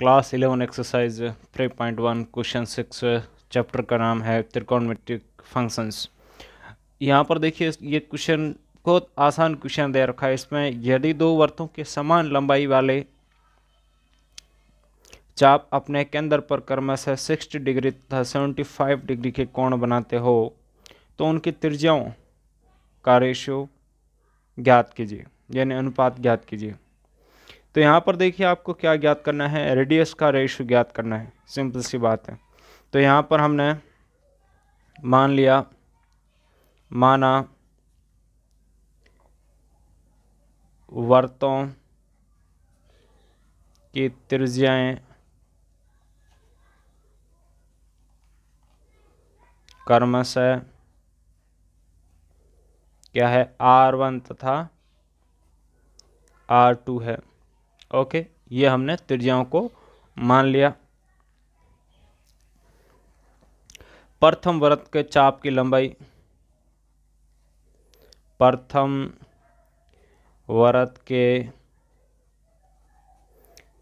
class eleven exercise three point one question six chapter का नाम है त्रिकोणमितिक फंक्शंस यहाँ पर देखिए ये क्वेश्चन बहुत आसान क्वेश्चन दे रखा है इसमें यदि दो वर्तों के समान लंबाई वाले चाप अपने केंद्र पर क्रमशः सिक्सटी डिग्री तथा सेवेंटी फाइव डिग्री के कोण बनाते हो तो उनकी त्रिज्याओं का रेशियो ज्ञात कीजिए यानी अनुपात ज्ञात कीजिए तो यहाँ पर देखिए आपको क्या ज्ञात करना है रेडियस का रेशो ज्ञात करना है सिंपल सी बात है तो यहाँ पर हमने मान लिया माना वर्तों की त्रिज्याएं कर्मश है क्या है आर वन तथा आर टू है ओके ये हमने त्रिज्याओं को मान लिया प्रथम वृत्त के चाप की लंबाई प्रथम व्रत के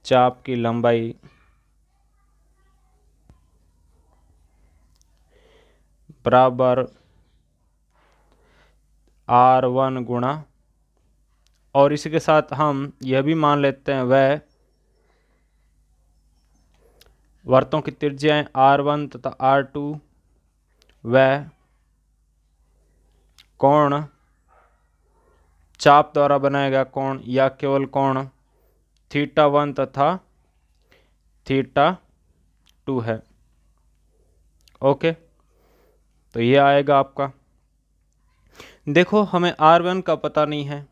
चाप की लंबाई बराबर आर वन गुणा और इसी के साथ हम यह भी मान लेते हैं वह वर्तों की त्रिज्याएं आर वन तथा आर टू व कोण चाप द्वारा बनाया गया कोण या केवल कोण थीटा वन तथा थीटा टू है ओके तो ये आएगा आपका देखो हमें आर वन का पता नहीं है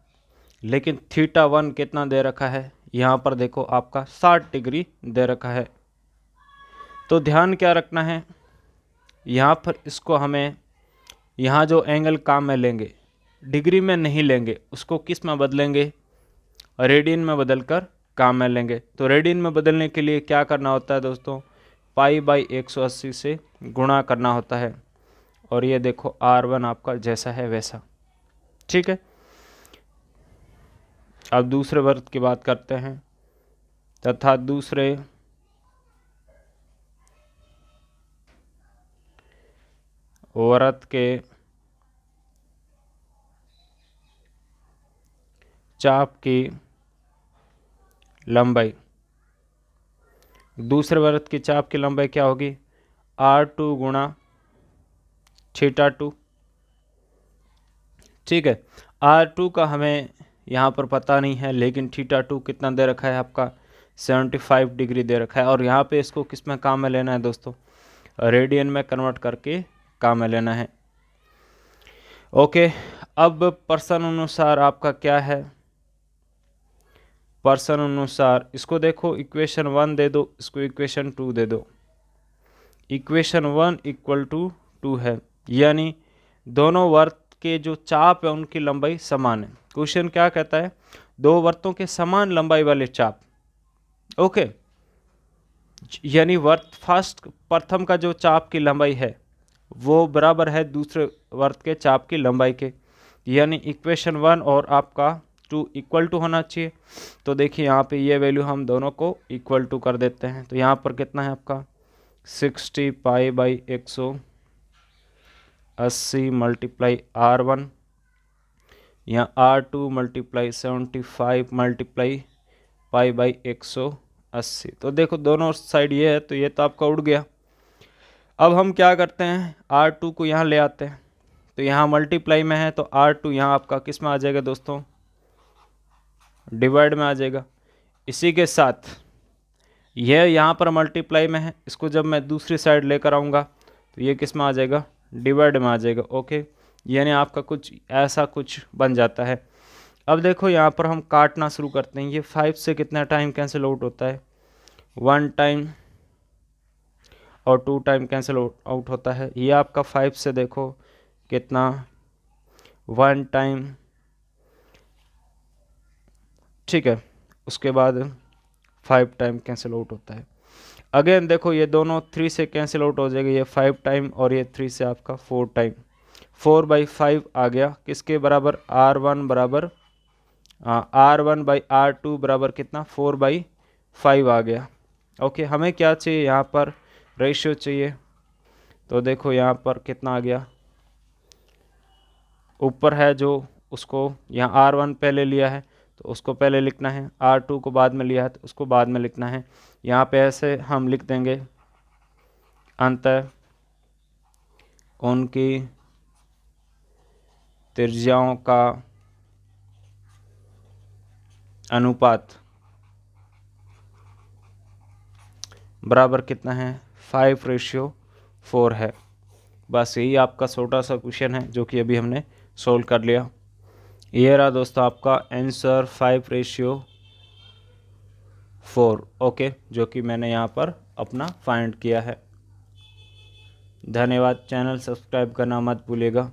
लेकिन थीटा वन कितना दे रखा है यहाँ पर देखो आपका साठ डिग्री दे रखा है तो ध्यान क्या रखना है यहाँ पर इसको हमें यहाँ जो एंगल काम में लेंगे डिग्री में नहीं लेंगे उसको किस में बदलेंगे रेडियन में बदल कर काम में लेंगे तो रेडियन में बदलने के लिए क्या करना होता है दोस्तों पाई बाई 180 से गुणा करना होता है और ये देखो आर वन आपका जैसा है वैसा ठीक है अब दूसरे वर्ग की बात करते हैं तथा दूसरे औरत के चाप की लंबाई दूसरे वर्त की चाप की लंबाई क्या होगी आर टू गुणा छीटा टू ठीक है आर टू का हमें यहाँ पर पता नहीं है लेकिन थीटा टू कितना दे रखा है आपका सेवेंटी फाइव डिग्री दे रखा है और यहाँ पे इसको किस में काम में लेना है दोस्तों रेडियन में कन्वर्ट करके काम में लेना है ओके अब पर्सन अनुसार आपका क्या है पर्सन अनुसार इसको देखो इक्वेशन वन दे दो इसको इक्वेशन टू दे दो equation one equal to two है यानी दोनों वर्थ के जो चाप है उनकी लंबाई समान है क्वेश्चन क्या कहता है दो वर्तों के समान लंबाई वाले चाप ओके यानी वर्त फर्स्ट प्रथम का जो चाप की लंबाई है वो बराबर है दूसरे वर्त के चाप की लंबाई के यानी इक्वेशन वन और आपका टू इक्वल टू होना चाहिए तो देखिए यहाँ पे ये वैल्यू हम दोनों को इक्वल टू कर देते हैं तो यहाँ पर कितना है आपका सिक्सटी पाई बाई एक सौ अस्सी मल्टीप्लाई आर वन यहाँ R two multiply seventy five multiply pi by एक सौ अस्सी तो देखो दोनों साइड ये है तो ये तो आपका उड़ गया अब हम क्या करते हैं आर टू को यहाँ ले आते हैं तो यहाँ मल्टीप्लाई में है तो आर टू यहाँ आपका किस में आ जाएगा दोस्तों डिवाइड में आ जाएगा इसी के साथ यह यहाँ पर मल्टीप्लाई में है इसको जब मैं दूसरी साइड लेकर आऊँगा तो ये किस में आ जाएगा डिवाइड में आ जाएगा ओके यानी आपका कुछ ऐसा कुछ बन जाता है अब देखो यहाँ पर हम काटना शुरू करते हैं ये फाइव से कितना टाइम कैंसिल आउट होता है वन टाइम और टू टाइम कैंसिल आउट होता है ये आपका फाइव से देखो कितना वन टाइम ठीक है उसके बाद फाइव टाइम कैंसिल आउट होता है अगेन देखो ये दोनों थ्री से कैंसिल आउट हो जाएगा ये फाइव टाइम और ये थ्री से आपका four time four by five आ गया किसके बराबर आर वन बराबर R one by R two बराबर कितना फोर बाई फाइव आ गया ओके okay, हमें क्या चाहिए यहाँ पर रेशियो चाहिए तो देखो यहाँ पर कितना आ गया ऊपर है जो उसको यहाँ आर वन पहले लिया है तो उसको पहले लिखना है आर टू को बाद में लिया है तो उसको बाद में लिखना है यहाँ पे ऐसे हम लिख देंगे अंत उनकी त्रिज्याओं का अनुपात बराबर कितना है फाइव रेशियो फोर है बस यही आपका छोटा सा क्वेश्चन है जो कि अभी हमने सोल्व कर लिया ये रहा दोस्तों आपका answer five ratio four okay जो कि मैंने यहाँ पर अपना फाइंड किया है धन्यवाद चैनल सब्सक्राइब करना मत भूलिएगा